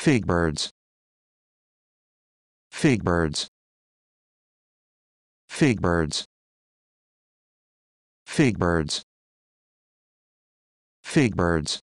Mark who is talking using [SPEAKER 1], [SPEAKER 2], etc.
[SPEAKER 1] Fig birds. Fig birds. Fig birds. Fig birds. Fig birds.